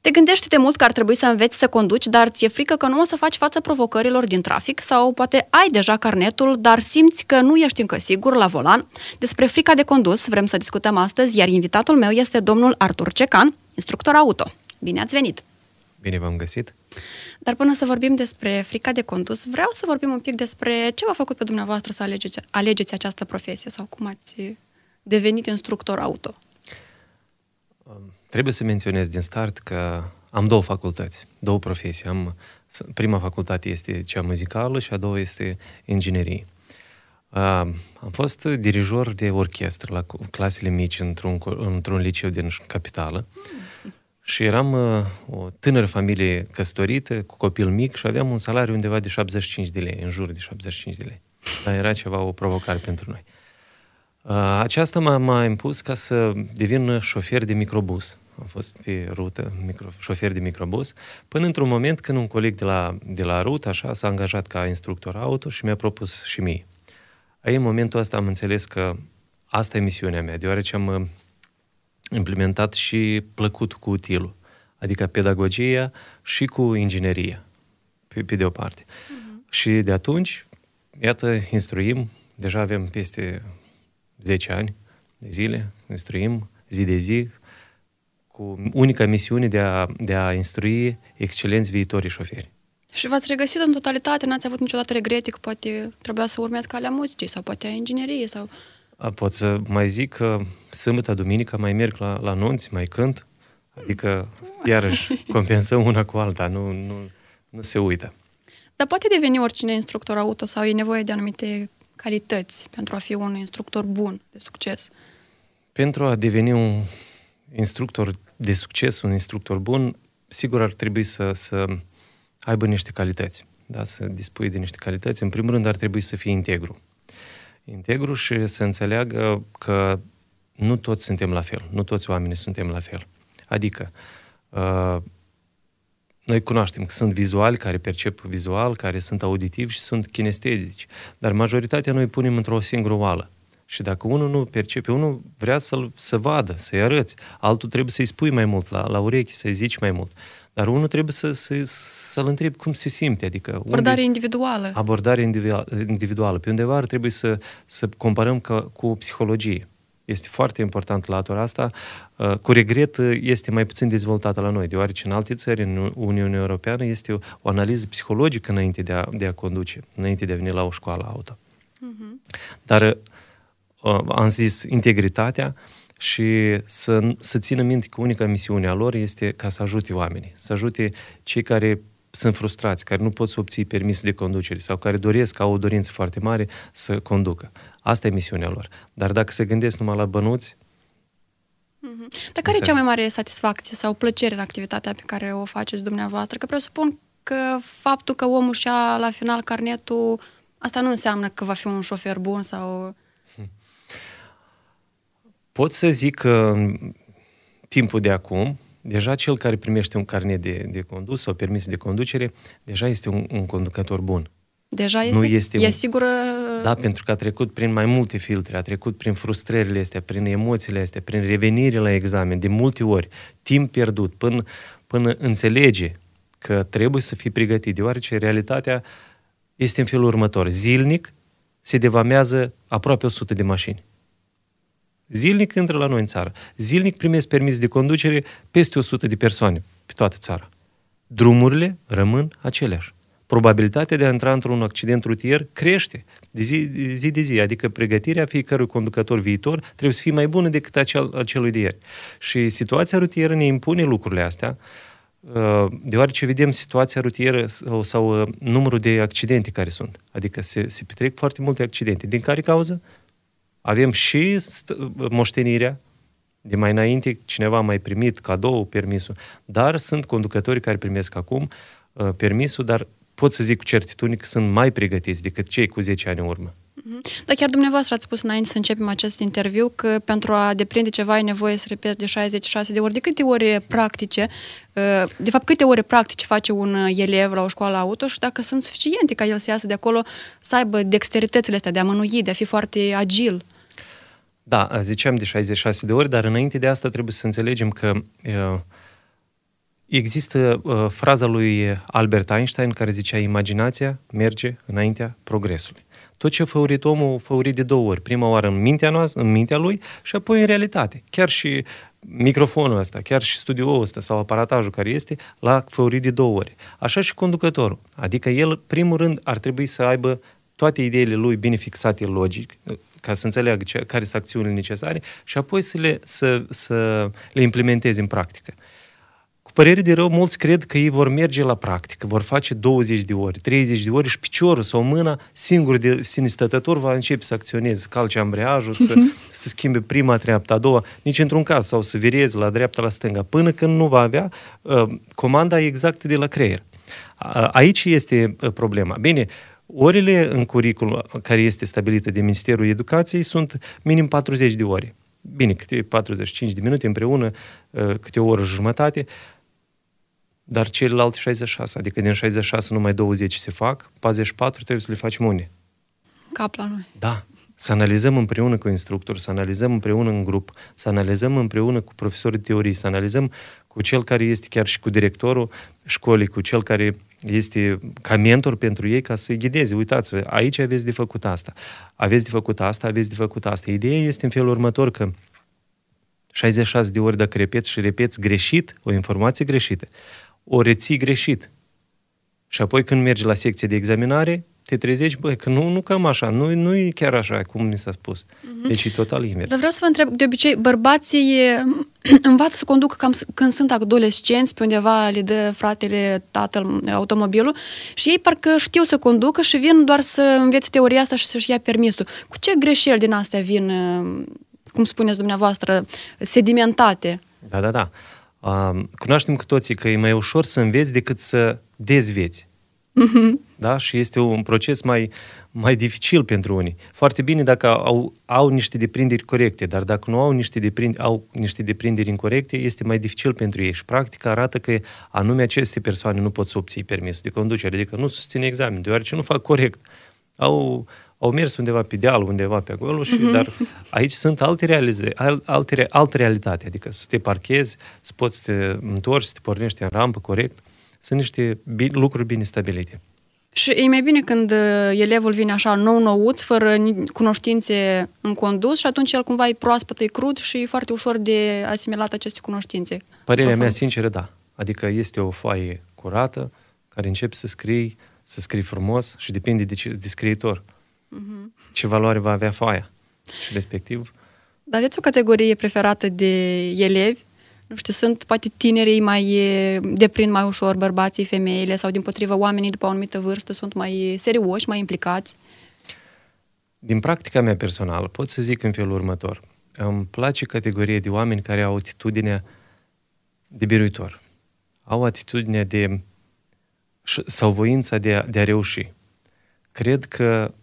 Te gândești de mult că ar trebui să înveți să conduci, dar ți-e frică că nu o să faci față provocărilor din trafic sau poate ai deja carnetul, dar simți că nu ești încă sigur la volan. Despre frica de condus vrem să discutăm astăzi, iar invitatul meu este domnul Artur Cecan, instructor auto. Bine ați venit! Bine v-am găsit! Dar până să vorbim despre frica de condus, vreau să vorbim un pic despre ce v-a făcut pe dumneavoastră să alegeți, alegeți această profesie sau cum ați devenit instructor auto. Um, trebuie să menționez din start că am două facultăți, două profesii. Am, prima facultate este cea muzicală și a doua este inginerie. Um, am fost dirijor de orchestră la clasele mici într-un, într-un liceu din capitală și eram uh, o tânără familie căsătorită, cu copil mic și aveam un salariu undeva de 75 de lei, în jur de 75 de lei. Dar era ceva o provocare pentru noi. Uh, aceasta m-a, m-a impus ca să devin șofer de microbus. Am fost pe rută, micro, șofer de microbus, până într-un moment când un coleg de la, de la rută așa, s-a angajat ca instructor auto și mi-a propus și mie. Aici, în momentul ăsta am înțeles că asta e misiunea mea, deoarece am uh, implementat și plăcut cu utilul, adică pedagogia și cu ingineria, pe, pe de o parte. Uh-huh. Și de atunci, iată, instruim, deja avem peste 10 ani de zile, instruim zi de zi, cu unica misiune de a, de a instrui excelenți viitorii șoferi. Și v-ați regăsit în totalitate, n-ați avut niciodată regrete că poate trebuia să urmezi calea muzicii sau poate a ingineriei sau pot să mai zic că sâmbătă, duminică mai merg la, la nunți, mai cânt, adică iarăși compensăm una cu alta, nu, nu, nu se uită. Dar poate deveni oricine instructor auto sau e nevoie de anumite calități pentru a fi un instructor bun, de succes? Pentru a deveni un instructor de succes, un instructor bun, sigur ar trebui să, să aibă niște calități, da? să dispui de niște calități. În primul rând ar trebui să fie integru. Uh, integru și să înțeleagă că nu toți suntem la fel, nu toți oamenii suntem la fel. Adică, uh, noi cunoaștem că sunt vizuali care percep vizual, care sunt auditivi și sunt kinestetici, dar majoritatea noi punem într-o singură oală. Și dacă unul nu percepe, unul vrea să-l să vadă, să-i arăți, altul trebuie să-i spui mai mult la, la urechi, să-i zici mai mult. Dar unul trebuie să, să, să-l întrebi cum se simte, adică... Abordare unde... individuală. Abordare individuală. Pe undeva ar trebui să, să comparăm ca, cu psihologie. Este foarte important latura asta. Uh, cu regret, uh, este mai puțin dezvoltată la noi, deoarece în alte țări, în Uniunea Europeană, este o, o analiză psihologică înainte de a, de a conduce, înainte de a veni la o școală auto. Mm-hmm. Dar uh, Uh, am zis, integritatea și să, să țină minte că unica misiune a lor este ca să ajute oamenii, să ajute cei care sunt frustrați, care nu pot să obții permisul de conducere sau care doresc, au o dorință foarte mare să conducă. Asta e misiunea lor. Dar dacă se gândesc numai la bănuți, mm-hmm. dar care e cea mai mare satisfacție sau plăcere în activitatea pe care o faceți dumneavoastră? Că presupun că faptul că omul și-a la final carnetul, asta nu înseamnă că va fi un șofer bun sau Pot să zic că în timpul de acum, deja cel care primește un carnet de, de condus sau permis de conducere, deja este un, un conducător bun. Deja este? Nu este e un... sigură? Da, pentru că a trecut prin mai multe filtre, a trecut prin frustrările astea, prin emoțiile astea, prin revenire la examen, de multe ori, timp pierdut, până, până înțelege că trebuie să fii pregătit, deoarece realitatea este în felul următor. Zilnic se devamează aproape 100 de mașini. Zilnic intră la noi în țară. Zilnic primesc permis de conducere peste 100 de persoane pe toată țara. Drumurile rămân aceleași. Probabilitatea de a intra într-un accident rutier crește de zi, de zi de zi, adică pregătirea fiecărui conducător viitor trebuie să fie mai bună decât acel, acelui de ieri. Și situația rutieră ne impune lucrurile astea, uh, deoarece vedem situația rutieră sau, sau uh, numărul de accidente care sunt. Adică se, se petrec foarte multe accidente. Din care cauză? Avem și st- moștenirea, de mai înainte cineva a mai primit cadou, permisul, dar sunt conducători care primesc acum uh, permisul, dar pot să zic cu certitudine că sunt mai pregătiți decât cei cu 10 ani în urmă. Mhm. Dar chiar dumneavoastră ați spus înainte să începem acest interviu că pentru a deprinde ceva ai nevoie să repezi de 66 de ori. De câte ore practice, uh, de fapt câte ore practice face un uh, elev la o școală auto și dacă sunt suficiente ca el să iasă de acolo să aibă dexteritățile astea de a mânui, de a fi foarte agil? Da, ziceam de 66 de ori, dar înainte de asta trebuie să înțelegem că uh, există uh, fraza lui Albert Einstein care zicea imaginația merge înaintea progresului. Tot ce a făurit omul, a făurit de două ori. Prima oară în mintea noastră, în mintea lui și apoi în realitate. Chiar și microfonul ăsta, chiar și studioul ăsta sau aparatajul care este, l-a făurit de două ori. Așa și conducătorul. Adică el, primul rând, ar trebui să aibă toate ideile lui bine fixate logic, ca să înțeleagă ce, care sunt acțiunile necesare și apoi să le, să, să le implementeze în practică. Cu părere de rău, mulți cred că ei vor merge la practică, vor face 20 de ori, 30 de ori și piciorul sau mâna singur de sinistătător va începe să acționeze, să calce ambreiajul, să, să schimbe prima treaptă, a doua, nici într-un caz, sau să vireze la dreapta, la stânga, până când nu va avea uh, comanda exactă de la creier. aici este uh, problema. Bine, uh, Orele în curriculum care este stabilită de Ministerul Educației sunt minim 40 de ore. Bine, câte 45 de minute împreună, ă, câte o oră jumătate, dar celelalte 66, adică din 66 numai 20 se fac, 44 trebuie să le facem unii. Cap la noi. Da. Să analizăm împreună cu instructor, să analizăm împreună în grup, să analizăm împreună cu profesorii de teorie, să analizăm cu cel care este chiar și cu directorul școlii, cu cel care este ca mentor pentru ei ca să-i ghideze. Uitați-vă, aici aveți de făcut asta, aveți de făcut asta, aveți de făcut asta. Ideea este în felul următor că 66 de ori dacă repeți și repeți greșit o informație greșită, o reții greșit. Și apoi când mergi la secție de examinare, te trezești, băi, că nu, nu cam așa, nu, nu e chiar așa cum mi s-a spus. Mm-hmm. Deci e total invers. Dar vreau să vă întreb, de obicei, bărbații învață să conducă cam când sunt adolescenți, pe undeva le dă fratele, tatăl, automobilul și ei parcă știu să conducă și vin doar să învețe teoria asta și să-și ia permisul. Cu ce greșeli din astea vin, uh, cum spuneți dumneavoastră, sedimentate? Da, da, da. Um, cunoaștem cu toții că e mai ușor să înveți decât să dezveți. Da? Și este un proces mai, mai dificil pentru unii. Foarte bine dacă au, au niște deprinderi corecte, dar dacă nu au niște, deprind, au niște deprinderi incorrecte, este mai dificil pentru ei. Și practica arată că anume aceste persoane nu pot să obții permisul de conducere, adică nu susține examen, deoarece nu fac corect. Au, au mers undeva pe deal, undeva pe acolo, și, mhm. dar aici sunt alte, realize, alte, alte realitate, adică să te parchezi, să poți să te întorci, să te pornești în rampă corect sunt niște lucruri bine stabilite. Și e mai bine când uh, elevul vine așa nou-nouț, fără cunoștințe în condus și atunci el cumva e proaspăt, e crud și e foarte ușor de asimilat aceste cunoștințe. Părerea mea sinceră, da. Adică este o foaie curată care începi să scrii, să scrii frumos și depinde de, ce, de scriitor. Uh-huh. Ce valoare va avea foaia și respectiv... Dar aveți o categorie preferată de elevi nu știu, sunt poate tinerii mai deprind mai ușor bărbații, femeile sau din potrivă oamenii după o anumită vârstă sunt mai serioși, mai implicați? Din practica mea personală pot să zic în felul următor. Îmi place categorie de oameni care au atitudinea de biruitor. Au atitudinea de sau voința de a, de a reuși. Cred că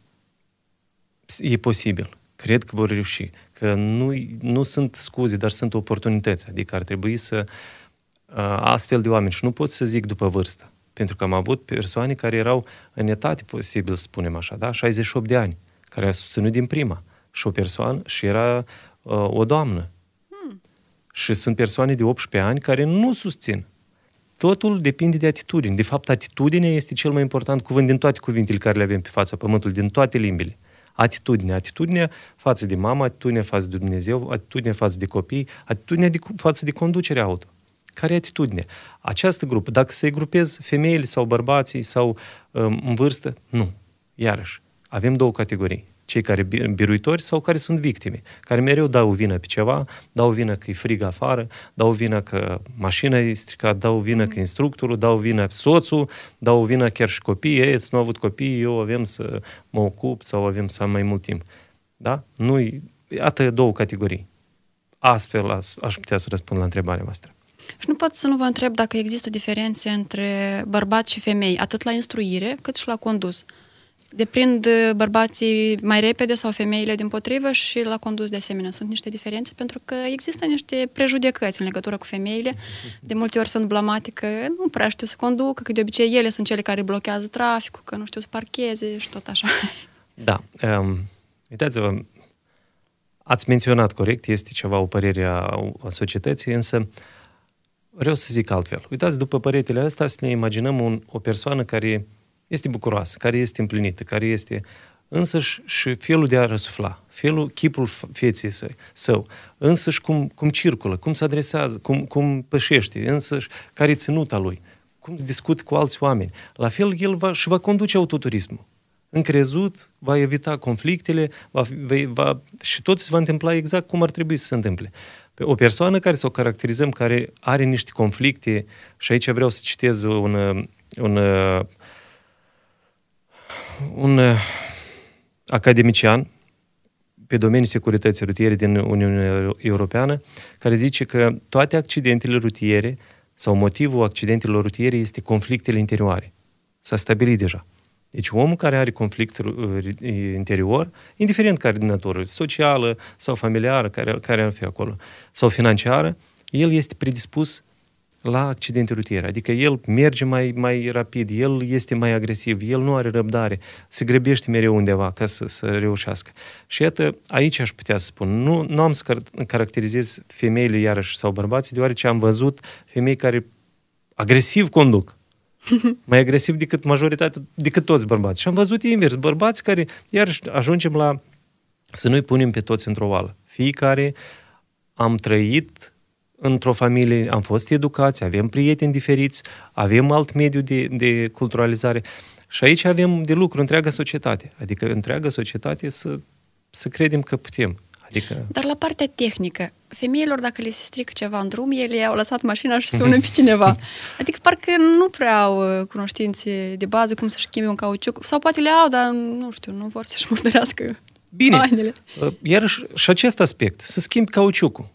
e posibil cred că vor reuși, că nu, nu sunt scuze, dar sunt oportunități, adică ar trebui să astfel de oameni și nu pot să zic după vârstă, pentru că am avut persoane care erau în etate, posibil să spunem așa, da? 68 de ani, care a susținut din prima și o persoană și era uh, o doamnă. Hmm. Și sunt persoane de 18 ani care nu susțin. Totul depinde de atitudine. De fapt, atitudinea este cel mai important cuvânt din toate cuvintele care le avem pe fața pământului, din toate limbile. Hmm atitudine, atitudine față de mamă, atitudine față de Dumnezeu, atitudine față de copii, atitudine de, față de conducerea auto. Care e atitudine? Această grupă, dacă se grupez femeile sau bărbații sau um, în vârstă, nu. Iarăși, avem două categorii cei care biruitori sau care sunt victime, care mereu dau vină pe ceva, dau vină că e frig afară, dau vină că mașina e stricat, dau vină că mhm. instructorul, dau vină soțul, dau vină chiar și copiii, ei, nu au avut copii, eu avem să mă ocup sau avem să am mai mult timp. Da? Nu, iată două categorii. Astfel aș, aș putea să răspund la întrebarea voastră. Și nu pot să nu vă întreb dacă există diferențe între bărbați și femei, atât la instruire, cât și la condus deprind uh, bărbații mai repede sau femeile din potrivă și la condus de asemenea. Sunt niște diferențe pentru că există niște prejudecăți în legătură cu femeile. De multe ori sunt blamate că nu prea știu să conducă, că de obicei ele sunt cele care blochează traficul, că nu știu să parcheze și tot așa. Da. Um, uitați-vă, ați menționat corect, este ceva o părere a, a societății, însă vreau să zic altfel. Uitați, după păretele astea, să ne imaginăm un, o persoană care este bucuroasă, care este împlinită, care este însăși și felul de a răsufla, felul, chipul feții săi, său, însăși cum, cum circulă, cum se adresează, cum, cum pășește, însăși care e ținuta lui, cum discut cu alți oameni. La fel, el va, și va conduce autoturismul. Încrezut, va evita conflictele va, va, va, și tot se va întâmpla exact cum ar trebui să se întâmple. O persoană care să o caracterizăm, care are niște conflicte, și aici vreau să citez un, un un uh, academician pe domeniul securității rutiere din Uniunea Europeană, care zice că toate accidentele rutiere sau motivul accidentelor rutiere este conflictele interioare. S-a stabilit deja. Deci omul care are conflict interior, indiferent care din natură, socială sau familiară, care, care ar fi acolo, sau financiară, el este predispus la accidente rutiere. Adică el merge mai, mai rapid, el este mai agresiv, el nu are răbdare, se grebește mereu undeva ca să, să reușească. Și iată, aici aș putea să spun, nu, nu am să caracterizez femeile iarăși sau bărbații, deoarece am văzut femei care agresiv conduc. Mai agresiv decât majoritatea, decât toți bărbații. Și am văzut invers, bărbați care, iarăși ajungem la să nu-i punem pe toți într-o oală. Fiecare am trăit într-o familie am fost educați, avem prieteni diferiți, avem alt mediu de, de culturalizare. Și aici avem de lucru întreaga societate. Adică întreaga societate să, să credem că putem. Adică... Dar la partea tehnică, femeilor dacă le se strică ceva în drum, ele au lăsat mașina și sună pe cineva. Adică parcă nu prea au uh, cunoștințe de bază cum să-și schimbe un cauciuc. Sau poate le au, dar nu știu, nu vor să-și murdărească Bine, hainele. Uh, iarăși și acest aspect, să schimbi cauciucul.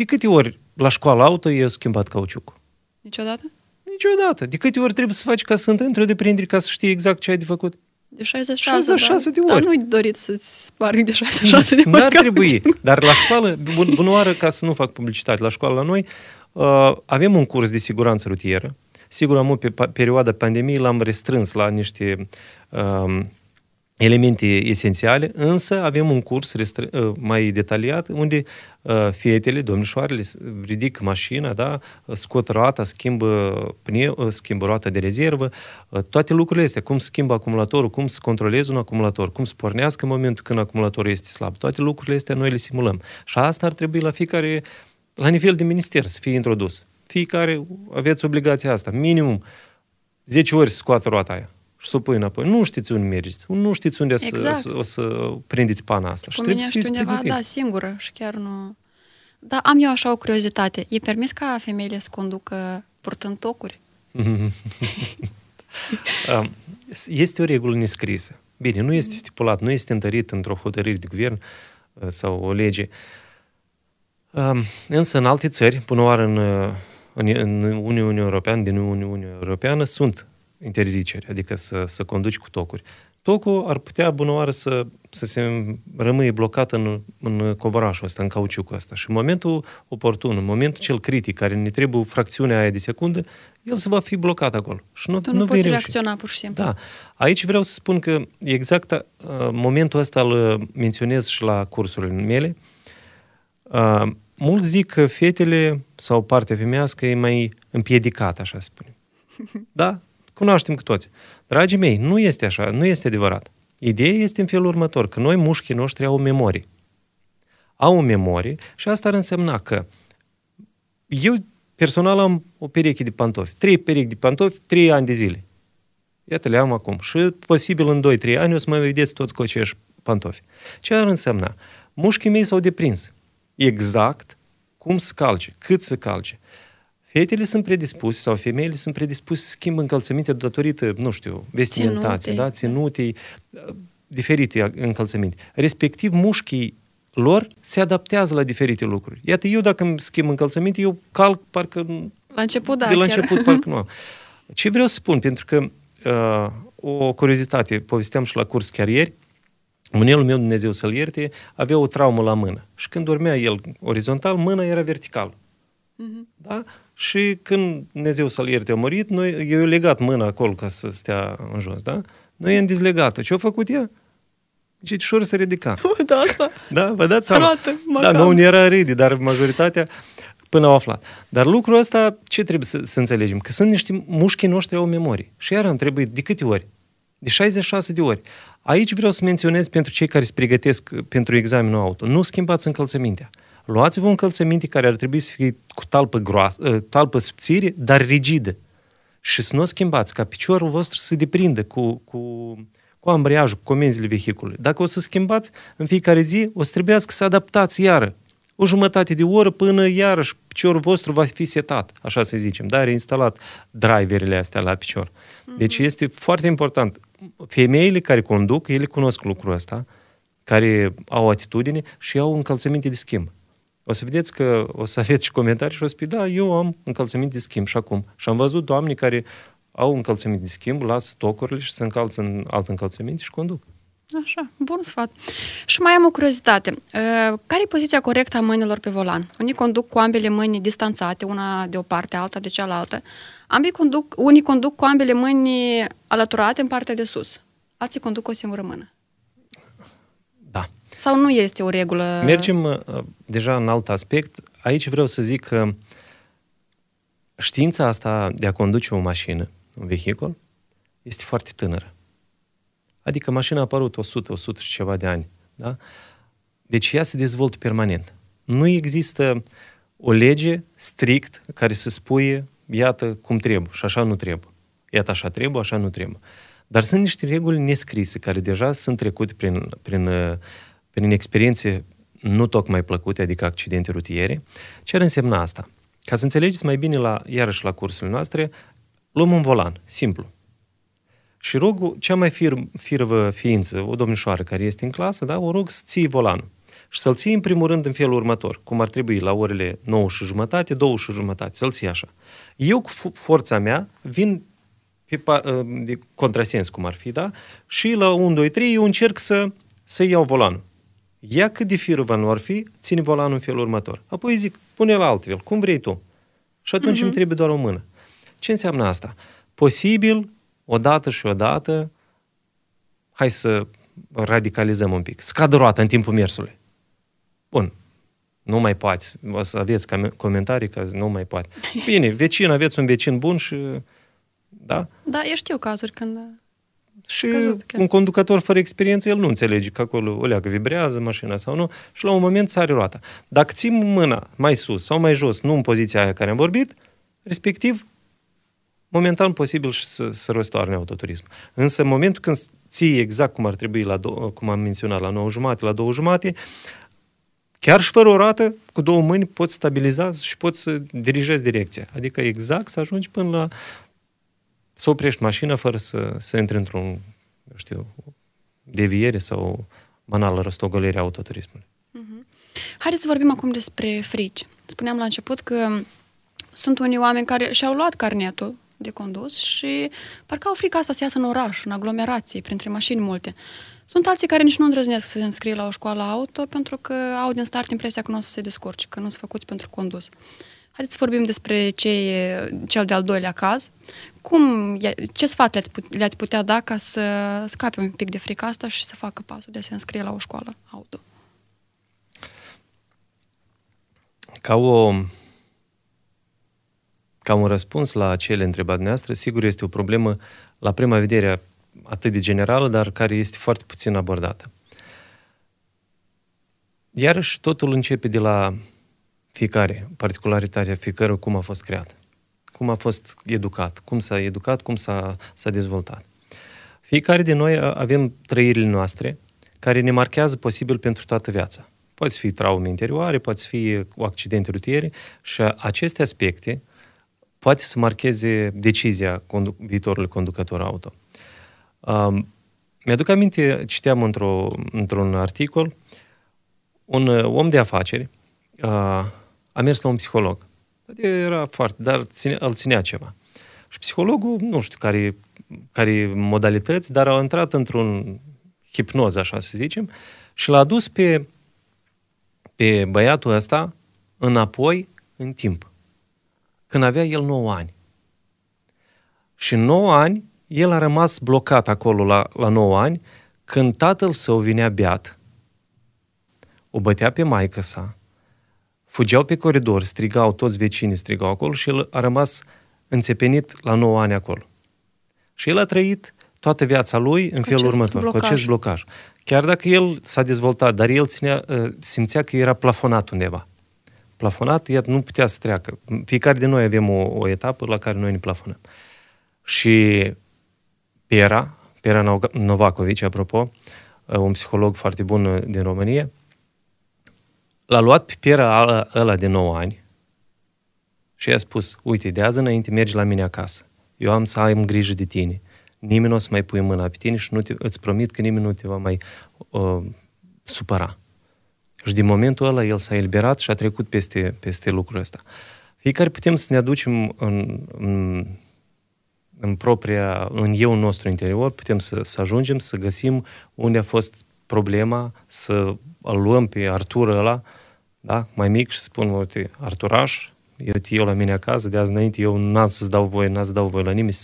De câte ori la școală auto e schimbat cauciucul? Niciodată? Niciodată. De câte ori trebuie să faci ca să intri într-o deprindere ca să știi exact ce ai de făcut? De 66, 66 da. de ori. Dar nu-i dorit să-ți spargi de 66 de ori. N-ar trebui. Dar la școală, bun, oară ca să nu fac publicitate, la școală la noi uh, avem un curs de siguranță rutieră. Sigur, am pe perioada pandemiei l-am restrâns la niște uh, elemente esențiale, însă avem un curs restre- ă, mai detaliat unde ă, fetele, domnișoarele, ridic mașina, da, scot roata, schimbă, pneu, ă, schimbă roata de rezervă, toate lucrurile astea, cum schimbă acumulatorul, cum să controlezi un acumulator, cum să pornească în momentul când acumulatorul este slab, toate lucrurile astea noi le simulăm. Și asta ar trebui la fiecare, la nivel de minister să fie introdus. Fiecare aveți obligația asta, minimum 10 ori să scoată roata aia și să o pui înapoi. Nu știți unde mergeți, nu știți unde exact. să, să, o să prindeți pana asta. și trebuie să fiți undeva, pregătiți. da, singură și chiar nu... Dar am eu așa o curiozitate. E permis ca femeile să conducă purtând tocuri? Um, este o regulă nescrisă. Bine, nu este mhm. stipulat, nu este întărit într-o hotărâre de guvern uh, sau o lege. Um, însă, în alte țări, până oară în, uh, în, în Uniunea Europeană, din Uniunea Europeană, sunt interzicere, adică să, să conduci cu tocuri. Tocul ar putea oară să, să se rămâie blocat în, în covorașul ăsta, în cauciucul ăsta. Și în momentul oportun, în momentul cel critic, care ne trebuie fracțiunea aia de secundă, el se va fi blocat acolo. Și nu, tu nu, nu poți reacționa pur și simplu. Da. Aici vreau să spun că exact uh, momentul ăsta îl uh, menționez și la cursurile mele. Uh, mulți zic că fetele sau partea femească e mai împiedicată, așa spunem. Da? cunoaștem cu toți. Dragii mei, nu este așa, nu este adevărat. Ideea este în felul următor, că noi mușchii noștri au memorie. Au memorie și asta ar însemna că eu personal am o pereche de pantofi, trei perechi de pantofi, trei ani de zile. Iată, le am acum. Și posibil în 2-3 ani o să mai vedeți tot cu aceiași pantofi. Ce ar însemna? Mușchii mei s-au deprins. Exact cum să calce, cât să calce. Fetele sunt predispuse sau femeile sunt predispuse să schimbă încălțăminte datorită, nu știu, vestimentației, da? ținutei, uh, diferite încălțăminte. Respectiv, mușchii lor se adaptează la diferite lucruri. Iată, eu dacă îmi schimb încălțăminte, eu calc parcă... La început, da, De la chiar. început, parcă nu am. Ce vreau să spun, pentru că uh, o curiozitate, povesteam și la curs chiar ieri, Mânelul meu, Dumnezeu să-l ierte, avea o traumă la mână. Și când dormea el orizontal, mâna era vertical. Uh-huh. Mhm. Da? și când Dumnezeu să-l ierte a murit, noi, eu legat mâna acolo ca să stea în jos, da? Noi i-am dizlegat Ce-a făcut ea? Deci ușor se ridica. Da, asta. Da, vă dați seama. Arată, da, nu era ridi, dar majoritatea până au aflat. Dar lucrul ăsta, ce trebuie să, să înțelegem? Că sunt niște mușchii noștri au memorie. Și iar am trebuit de câte ori? De 66 de ori. Aici vreau să menționez pentru cei care se pregătesc pentru examenul auto. Nu schimbați încălțămintea luați-vă un încălțăminte care ar trebui să fie cu talpă, groasă, ă, talpă subțire, dar rigidă. Și să nu o schimbați, ca piciorul vostru să se deprindă cu, cu, cu ambreiajul, cu comenzile vehiculului. Dacă o să schimbați în fiecare zi, o să trebuiască să adaptați iară. O jumătate de oră până iarăși piciorul vostru va fi setat, așa să zicem, Dar reinstalat driverele astea la picior. Deci mhm. este foarte important. Femeile care conduc, ele cunosc lucrul ăsta, care au atitudine și au încălțăminte de schimb. O să vedeți că o să aveți și comentarii și o să spui, da, eu am încălțăminte de schimb și acum. Și am văzut doamne care au încălțăminte de schimb, lasă tocurile și se încalță în alt încălțăminte și conduc. Așa, bun sfat. Și mai am o curiozitate. Ă, care e poziția corectă a mâinilor pe volan? Unii conduc cu ambele mâini distanțate, una de o parte, alta de cealaltă. Ambii conduc, unii conduc cu ambele mâini alăturate în partea de sus. Alții conduc cu o singură mână. Sau nu este o regulă? Mergem uh, deja în alt aspect. Aici vreau să zic că știința asta de a conduce o mașină, un vehicul, este foarte tânără. Adică mașina a apărut 100, 100 și ceva de ani. Da? Deci ea se dezvoltă permanent. Nu există o lege strict care să spui, iată cum trebuie și așa nu trebuie. Iată așa trebuie, așa nu trebuie. Dar sunt niște reguli nescrise care deja sunt trecute prin, prin uh, prin experiențe nu tocmai plăcute, adică accidente rutiere. Ce ar însemna asta? Ca să înțelegeți mai bine, la, iarăși la cursurile noastre, luăm un volan, simplu. Și rog cea mai fir, firvă ființă, o domnișoară care este în clasă, da, o rog să ții volanul. Și să-l ții în primul rând în felul următor, cum ar trebui la orele 9 și jumătate, 2 și jumătate, să-l ții așa. Eu cu forța mea vin pe pa, ă, de contrasens, cum ar fi, da? Și la 1, 2, 3 eu încerc să, să iau volanul ia cât de va nu ar fi, ține volanul în felul următor. Apoi zic, pune la altfel, cum vrei tu. Și atunci uh-huh. îmi mhm. trebuie doar o mână. Ce înseamnă asta? Posibil, odată și odată, hai să radicalizăm un pic, scadă roata în timpul mersului. Bun, nu mai poți. O să aveți comentarii că nu mai poate. Bine, vecin, aveți un vecin bun și... Da? Da, eu știu cazuri când și un conducător fără experiență, el nu înțelege că acolo o leagă, vibrează mașina sau nu și la un moment sare roata. Dacă țin mâna mai sus sau mai jos, nu în poziția aia care am vorbit, respectiv, momentan posibil și să, să răstoarne autoturism. Însă în momentul când ții exact cum ar trebui, la do- cum am menționat, la 9 jumate, la 2 jumate, chiar și fără o rată, cu două mâini poți stabiliza și poți să dirijezi direcția. Adică exact să ajungi până la să oprești mașina fără să, să intri într-un, știu, deviere sau banală răstogălire a autoturismului. Mhm. Haideți să vorbim acum despre frici. Spuneam la început că sunt unii oameni care și-au luat carnetul de condus și parcă au frica asta să iasă în oraș, în aglomerație, printre mașini multe. Sunt alții care nici nu îndrăznesc să se înscrie la o școală auto pentru că au din start impresia că nu o să se descurci, că nu sunt făcuți pentru condus. Haideți să vorbim despre ce e cel de-al doilea caz, cum, ce sfat le-ați putea, le putea da ca să scape un pic de frica asta și să facă pasul de a se înscrie la o școală auto? Ca, o, ca un răspuns la cele întrebat noastre, sigur este o problemă la prima vedere atât de generală, dar care este foarte puțin abordată. Iarăși, totul începe de la fiecare, particularitatea fiecare, cum a fost creată cum a fost educat, cum s-a educat, cum s-a, s-a dezvoltat. Fiecare din noi avem trăirile noastre care ne marchează posibil pentru toată viața. Poți fi traume interioare, poți fi o accidente rutiere și aceste aspecte poate să marcheze decizia condu- viitorului conducător auto. Um, mi-aduc aminte, citeam într-o, într-un articol, un uh, om de afaceri uh, a mers la un psiholog Adică era foarte, dar ține, îl ținea ceva. Și psihologul, nu știu care, care modalități, dar a intrat într-un hipnoz, așa să zicem, și l-a dus pe, pe băiatul ăsta înapoi în timp. Când avea el 9 ani. Și 9 ani, el a rămas blocat acolo la, la 9 ani, când tatăl său vinea beat, o bătea pe maică sa, Fugeau pe coridor, strigau, toți vecinii strigau acolo și el a rămas înțepenit la 9 ani acolo. Și el a trăit toată viața lui în cu felul următor, blocaj. cu acest blocaj. Chiar dacă el s-a dezvoltat, dar el ținea, ă, simțea că era plafonat undeva. Plafonat, iar nu putea să treacă. Fiecare din noi avem o, o etapă la care noi ne plafonăm. Și Piera, Piera Novakovici, apropo, ă, un psiholog foarte bun ă, din România, L-a luat pe Piera ăla de 9 ani și i-a spus, uite, de azi înainte mergi la mine acasă. Eu am să am grijă de tine. Nimeni nu o să mai pui mâna pe tine și nu te, îți promit că nimeni nu te va mai uh, supăra. Și din momentul ăla el s-a eliberat și a trecut peste, peste lucrul ăsta. Fiecare putem să ne aducem în, în, în propria, în eu nostru interior, putem să, să ajungem să găsim unde a fost problema, să luăm pe Artur ăla da? mai mic și spun, uite, Arturaș, eu te iau la mine acasă, de azi înainte eu n-am să-ți dau voie, n-ați dau voie la nimeni.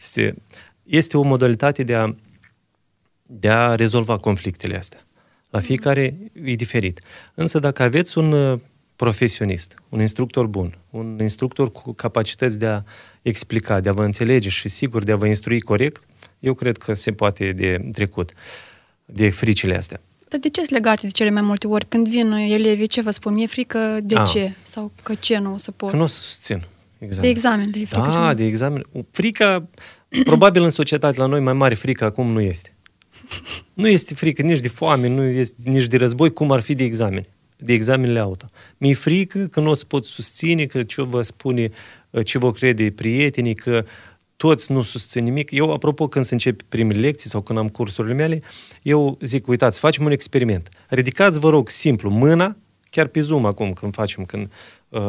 Este, este o modalitate de a, de a rezolva conflictele astea. La mhm. fiecare e diferit. Însă dacă aveți un uh, profesionist, un instructor bun, un instructor cu capacități de a explica, de a vă înțelege și sigur de a vă instrui corect, eu cred că se poate de trecut de fricile astea. Dar de ce sunt legate de cele mai multe ori? Când vin elevii, ce vă spun? Mi-e frică de A. Ah. ce? Sau că ce nu o să pot? Că nu o să susțin. Examen. De examen. De frică da, de examen. Frica, probabil în societate la noi mai mare frică acum nu este. Nu este frică nici de foame, nu este nici de război, cum ar fi de examene de examenele auto. Mi-e frică că nu o să pot susține, că ce vă spune, ce vă crede prietenii, că uh, toți nu susțin nimic. Eu, apropo, când se încep primele lecții sau când am cursurile mele, eu zic, uitați, facem un experiment. Ridicați, vă rog, simplu, mâna, chiar pe Zoom acum, când facem, când uh,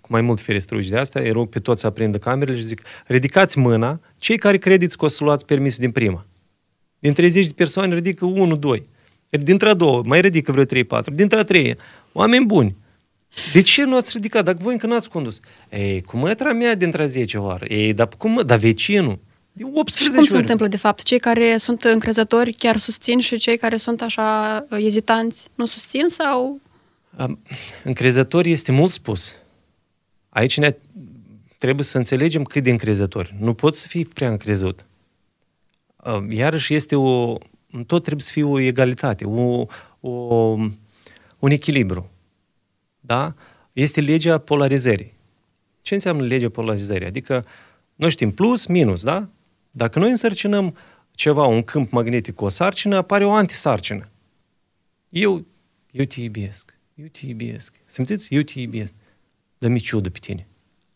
cu mai mult ferestrugi de astea, îi rog pe toți să aprindă camerele și zic, ridicați mâna, cei care credeți că o să luați permisul din prima. Din 30 de persoane ridică 1, 2. Dintre a două, mai ridică vreo 3, 4. Dintre a trei, oameni buni, de ce nu ați ridicat? Dacă voi încă n-ați condus. Ei, cu mătra mea dintre 10 oară. Ei, dar cum, dar vecinul. De 18 și cum ori. se întâmplă, de fapt? Cei care sunt încrezători chiar susțin și cei care sunt așa uh, ezitanți nu susțin sau... Încrezător este mult spus. Aici ne trebuie să înțelegem cât de încrezători. Nu poți să fii prea încrezut. Um, iarăși este o... Tot trebuie să fie o egalitate, o, o, un echilibru da? este legea polarizării. Ce înseamnă legea polarizării? Adică noi știm plus, minus, da? Dacă noi însărcinăm ceva, un câmp magnetic cu o sarcină, apare o antisarcină. Eu, eu te iubesc, eu te iubesc. Simțiți? Eu te iubesc. Dar mi ciudă pe tine.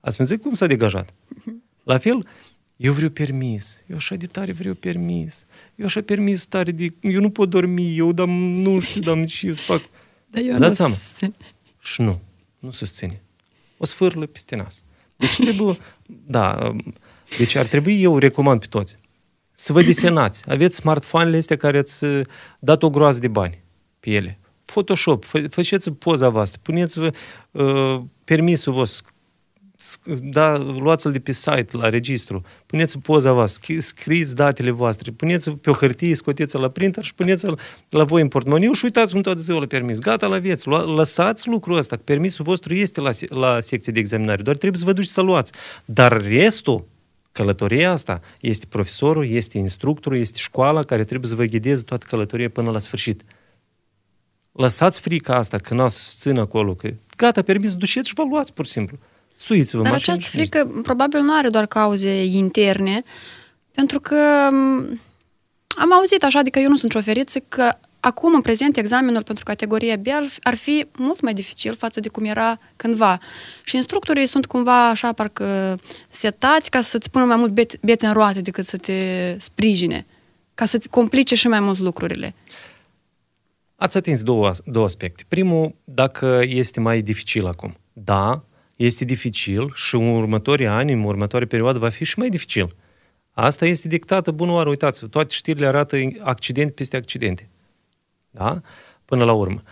Ați simțit cum s-a degajat? Mhm. La fel, eu vreau permis, eu așa de tare vreau permis, eu așa permis tare de... Eu nu pot dormi, eu dar nu știu, dar ce să fac. Da, eu Dați și nu, nu susține. O sfârlă peste nas. Deci trebuie, da, deci ar trebui, eu recomand pe toți, să vă desenați. Aveți smartphone-le astea care ați uh, dat o groază de bani pe ele. Photoshop, fă, faceți poza voastră, puneți uh, permisul vostru, da, luați-l de pe site, la registru, puneți poza voastră, scrieți datele voastre, puneți pe o hârtie, scoteți-l la printer și puneți-l la voi în portmoniu și uitați-vă toată ziua la permis. Gata, la vieți. Lăsați lucrul ăsta. Permisul vostru este la, la secție de examinare, doar trebuie să vă duci să luați. Dar restul, călătoria asta, este profesorul, este instructorul, este școala care trebuie să vă ghideze toată călătoria până la sfârșit. Lăsați frica asta când o să țin acolo, că gata, permis, duceți și vă luați pur și simplu. Suiți-vă Dar această frică știți. probabil nu are doar cauze interne, pentru că am auzit așa, adică eu nu sunt șoferiță, că acum, în prezent, examenul pentru categoria B ar, fi mult mai dificil față de cum era cândva. Și instructorii sunt cumva așa, parcă setați ca să-ți pună mai mult bețe în roate decât să te sprijine, ca să-ți complice și mai mult lucrurile. Ați atins două, două aspecte. Primul, dacă este mai dificil acum. Da, este dificil și în următorii ani, în următoarea perioadă, va fi și mai dificil. Asta este dictată, bună oară, uitați, toate știrile arată accident peste accidente. Da? Până la urmă.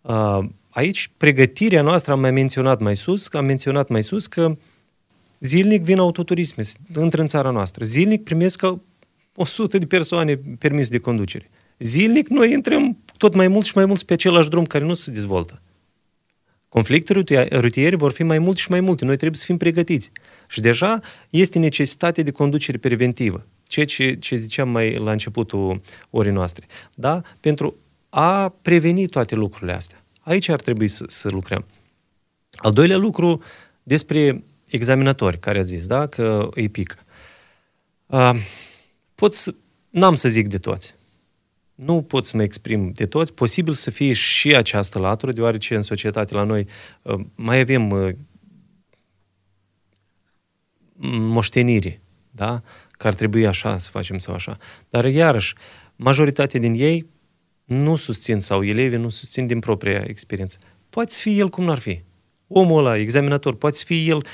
Uh, aici, pregătirea noastră, am mai menționat mai sus, am menționat mai sus că zilnic vin autoturisme, intră în țara noastră. Zilnic primesc 100 de persoane permis de conducere. Zilnic noi intrăm tot mai mult și mai mulți pe același drum care nu se dezvoltă. Conflictele rutiere vor fi mai multe și mai multe. Noi trebuie să fim pregătiți. Și deja este necesitate de conducere preventivă. Ceea ce, ce ziceam mai la începutul orii noastre. Da? Pentru a preveni toate lucrurile astea. Aici ar trebui să, să lucrăm. Al doilea lucru despre examinatori care a zis da, că îi pică. Uh, pot să, n-am să zic de toți nu pot să mă exprim de toți, posibil să fie și această latură, deoarece în societate la noi uh, mai avem uh, moștenire, da? că ar trebui așa să facem sau așa. Dar iarăși, majoritatea din ei nu susțin sau elevii nu susțin din propria experiență. Poate fi el cum n-ar fi. Omul ăla, examinator, poate fi el,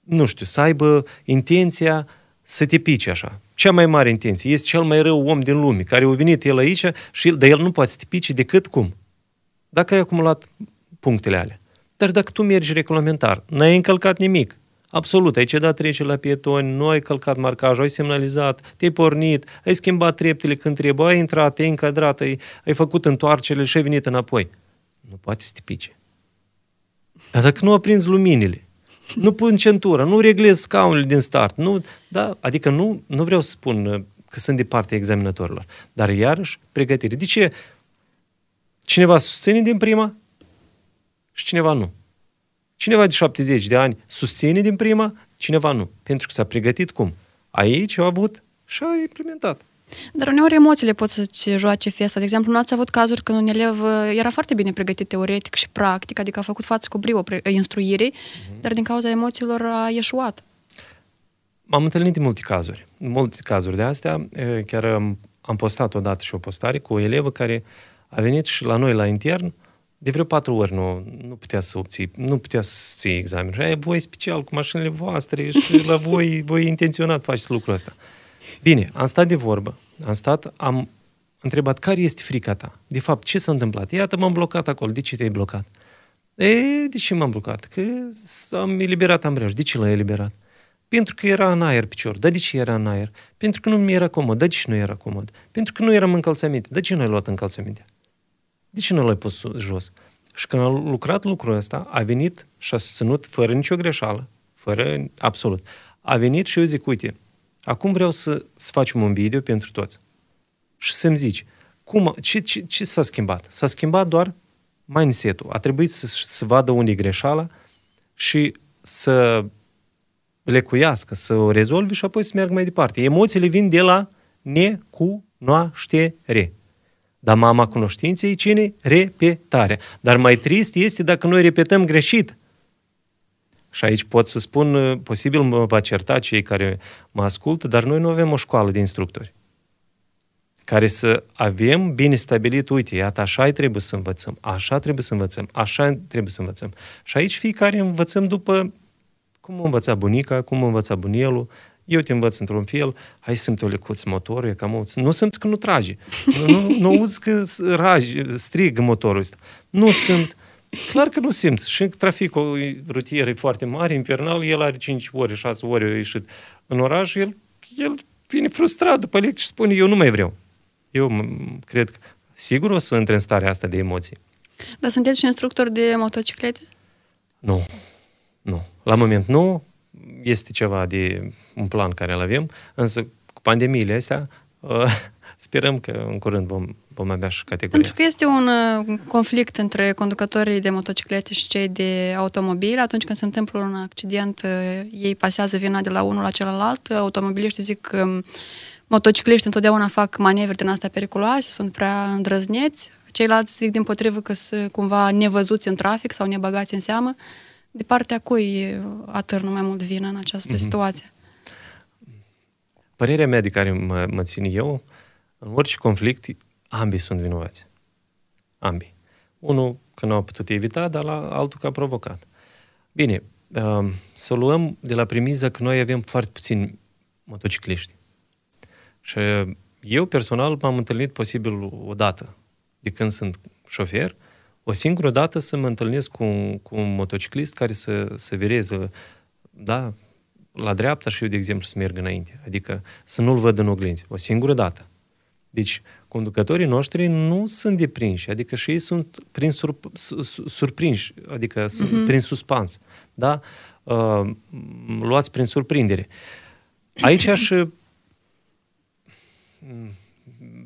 nu știu, să aibă intenția să te pici așa cea mai mare intenție. Este cel mai rău om din lume, care a venit el aici, și, dar el nu poate să te decât cum? Dacă ai acumulat punctele alea. Dar dacă tu mergi regulamentar, n-ai încălcat nimic, Absolut, ai cedat trece la pietoni, nu ai călcat marcajul, ai semnalizat, te-ai pornit, ai schimbat treptele când trebuie, ai intrat, te-ai încadrat, ai, ai făcut întoarcele și ai venit înapoi. Nu poate să te pice. Dar dacă nu aprinzi luminile, nu pun centură, nu reglez scaunul din start. Nu, da, adică nu, nu vreau să spun uh, că sunt de partea examinatorilor. Dar iarăși, pregătire. De ce cineva susține din prima și cineva nu? Cineva de 70 de ani susține din prima, cineva nu. Pentru că s-a pregătit cum? Aici a avut și a implementat. Dar uneori emoțiile pot să-ți joace fiesta. De exemplu, nu ați avut cazuri când un elev uh, era foarte bine pregătit teoretic și practic, adică a făcut față cu brio uh, instruirii, mm-hmm. dar din cauza emoțiilor a ieșuat. M-am întâlnit în multe cazuri. Multe cazuri de astea. Chiar am postat odată și o postare cu o elevă care a venit și la noi la intern de vreo patru ori nu, nu putea să obții, nu putea să ții examen. Și aia voi special cu mașinile voastre și la voi, voi intenționat faceți lucrul ăsta. Bine, am stat de vorbă. Am stat, am întrebat care este frica ta? De fapt, ce s-a întâmplat? Iată, m-am blocat acolo. De ce te-ai blocat? E, de ce m-am blocat? Că am eliberat ambreiaj. De ce l-ai eliberat? Pentru că era în aer picior. Dar de ce era în aer? Pentru că nu mi era comod. Dar de ce nu era comod? Pentru că nu eram încălțăminte. Dar de ce nu ai luat încălțămintea? De ce nu l-ai pus jos? Și când a lucrat lucrul ăsta, a venit și a susținut fără nicio greșeală, fără absolut. A venit și eu zic, uite, Acum vreau să, să facem un video pentru toți. Și să-mi zici, cum, ce, ce, ce s-a schimbat? S-a schimbat doar mindset-ul. A trebuit să, să vadă unde e greșeala și să lecuiască, să o rezolvi și apoi să meargă mai departe. Emoțiile vin de la necunoaștere. Dar mama cunoștinței cine? Repetare. Dar mai trist este dacă noi repetăm greșit. Și aici pot să spun, uh, posibil mă va certa cei care mă ascultă, dar noi nu avem o școală de instructori care să avem bine stabilit, uite, iată, așa trebuie să învățăm, așa trebuie să învățăm, așa trebuie să învățăm. Și aici fiecare învățăm după cum învăța bunica, cum învăța bunielul, eu te învăț într-un fel, hai să-mi te lecuți motorul, cam auzi. nu sunt că nu trage, nu, nu, nu auzi că ragi, strig motorul ăsta. Nu sunt, Clar că nu simți. Și traficul rutier e foarte mare, infernal, el are 5 ore, 6 ore ieșit în oraș, el, el vine frustrat după lecție și spune, eu nu mai vreau. Eu m- cred că sigur o să intre în starea asta de emoții. Dar sunteți și instructor de motociclete? Nu. Nu. La moment nu. Este ceva de un plan care îl avem, însă cu pandemiile astea ă, sperăm că în curând vom, vom avea și categoria Pentru că este uh, un conflict între conducătorii de motociclete și cei de automobile. Atunci când se întâmplă un accident, uh, ei pasează vina de la unul la celălalt. Uh, automobiliștii zic că um, motocicliști întotdeauna fac manevre din astea periculoase, sunt prea îndrăzneți. Ceilalți zic din potrivă că sunt cumva nevăzuți în trafic sau nebăgați în seamă. De partea cui atârnă mai mult vina în această mm-hmm. situație? Părerea mea de care mă, mă țin eu uh, în orice conflict, ambii sunt vinovați. Ambii. Unul că nu a putut evita, dar la altul că a provocat. Bine, um, să luăm de la primiză că noi avem foarte puțini motocicliști. Și uh, eu personal m-am întâlnit posibil o dată, de când sunt șofer, o singură dată să mă întâlnesc cu un, cu un motociclist care să, să vireze, da, la dreapta și eu, de exemplu, să merg înainte. Adică să nu-l văd în oglinzi. O singură dată. Deci, conducătorii noștri nu sunt deprinși, adică și ei sunt prin sur, sur, surprinși, adică uh-huh. prin suspans, da? Uh, luați prin surprindere. Aici aș uh,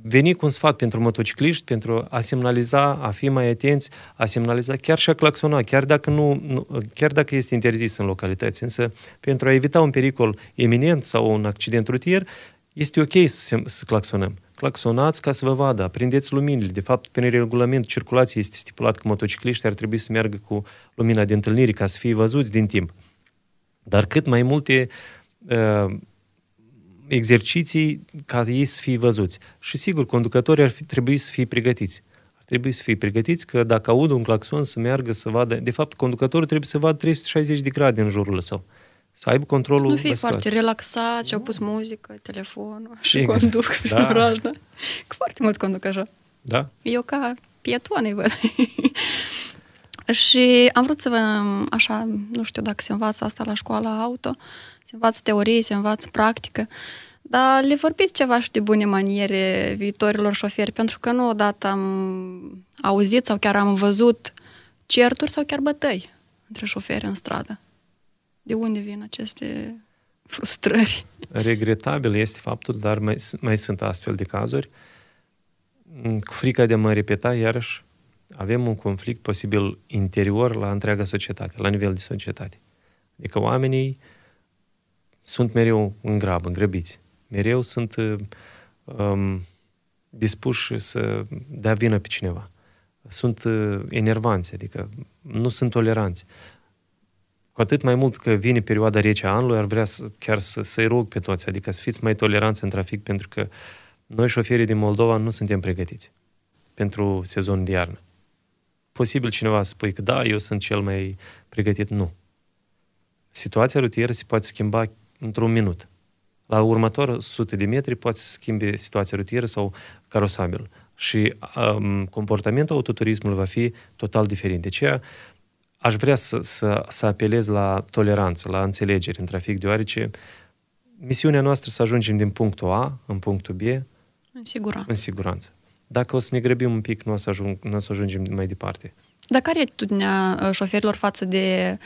veni cu un sfat pentru motocicliști, pentru a semnaliza, a fi mai atenți, a semnaliza chiar și a claxona, chiar dacă, nu, nu, chiar dacă este interzis în localități. Însă, pentru a evita un pericol eminent sau un accident rutier, este ok să, să claxonăm claxonați ca să vă vadă, prindeți luminile. De fapt, prin regulament circulației este stipulat că motocicliștii ar trebui să meargă cu lumina de întâlnire ca să fie văzuți din timp. Dar cât mai multe uh, exerciții ca ei să fie văzuți. Și sigur, conducătorii ar fi, trebui să fie pregătiți. Ar trebui să fie pregătiți că dacă aud un claxon să meargă să vadă, de fapt, conducătorul trebuie să vadă 360 de grade în jurul său. Uh, să aibă controlul. Să nu fii foarte relaxat și au pus muzică, telefonul, și conduc da. prin oraș, da. Că foarte mulți conduc așa. Da. Eu ca pietoane văd. și am vrut să vă, așa, nu știu dacă se învață asta la școala auto, se învață teorie, se învață practică, dar le vorbiți ceva și de bune maniere viitorilor șoferi, pentru că nu odată am auzit sau chiar am văzut certuri sau chiar bătăi între șoferi în stradă de unde vin aceste frustrări. Regretabil este faptul, dar mai, mai sunt astfel de cazuri. Mm, cu frica de a mă repeta, iarăși, avem un conflict posibil interior la întreaga societate, la nivel de societate. Adică oamenii sunt mereu în grabă, îngrăbiți. Mereu sunt uh, um, dispuși să dea vină pe cineva. Sunt uh, enervanți, adică nu sunt toleranți. Cu atât mai mult că vine perioada rece a anului, ar vrea să, chiar să, să-i rog pe toți, adică să fiți mai toleranți în trafic, pentru că noi, șoferii din Moldova, nu suntem pregătiți pentru sezonul de iarnă. Posibil cineva să spui că da, eu sunt cel mai pregătit. Nu. Situația rutieră se poate schimba într-un minut. La următor sute de metri poate să schimbe situația rutieră sau carosabil. Și um, comportamentul autoturismului va fi total diferit. De aceea, aș vrea să, să, să apelez la toleranță, la înțelegere în trafic, deoarece misiunea noastră să ajungem din punctul A în punctul B în siguranță. În siguranță. Dacă o să ne grăbim un pic, nu o să, ajung, nu o să ajungem mai departe. Dar care e atitudinea uh, șoferilor față de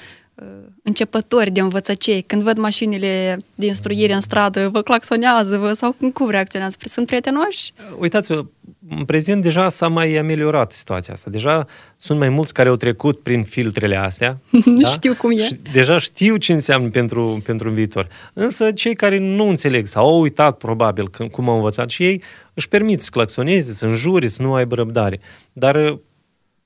Uh, începători de învățăcei, când văd mașinile de instruire în stradă, vă claxonează, vă, sau cum, cum reacționează? Păi sunt prietenoși? Uh, uitați-vă, în prezent deja s-a mai ameliorat situația asta. Deja sunt mai mulți care au trecut prin filtrele astea. da? Știu cum e. Și deja știu ce înseamnă pentru, pentru un viitor. Însă cei care nu înțeleg sau au uitat probabil când, cum au învățat și ei, își permit să claxoneze, să înjuri, să nu aibă răbdare. Dar uh,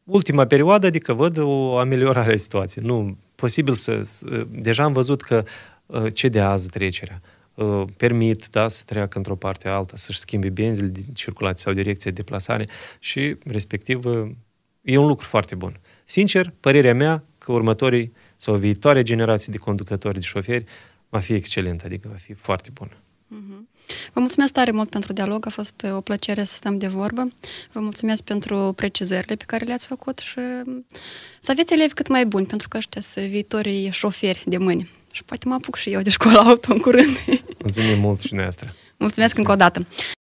ultima perioadă, adică văd o ameliorare a situației. Nu posibil să... Deja am văzut că uh, ce de azi trecerea uh, permit da, să treacă într-o parte alta, să-și schimbe benzile din circulație sau direcție de deplasare și, respectiv, uh, e un lucru foarte bun. Sincer, părerea mea că următorii sau viitoare generații de conducători, de șoferi, va fi excelentă, adică va fi foarte bună. Mm-hmm. Vă mulțumesc tare mult pentru dialog, a fost uh, o plăcere să stăm de vorbă. Vă mulțumesc pentru precizările pe care le-ați făcut și mm, să aveți elevi cât mai buni, pentru că ăștia sunt viitorii șoferi de mâini. Și poate mă apuc și eu de școală auto în curând. Mulțumim mult și noastră. Mulțumesc, Mulțumesc. încă o dată.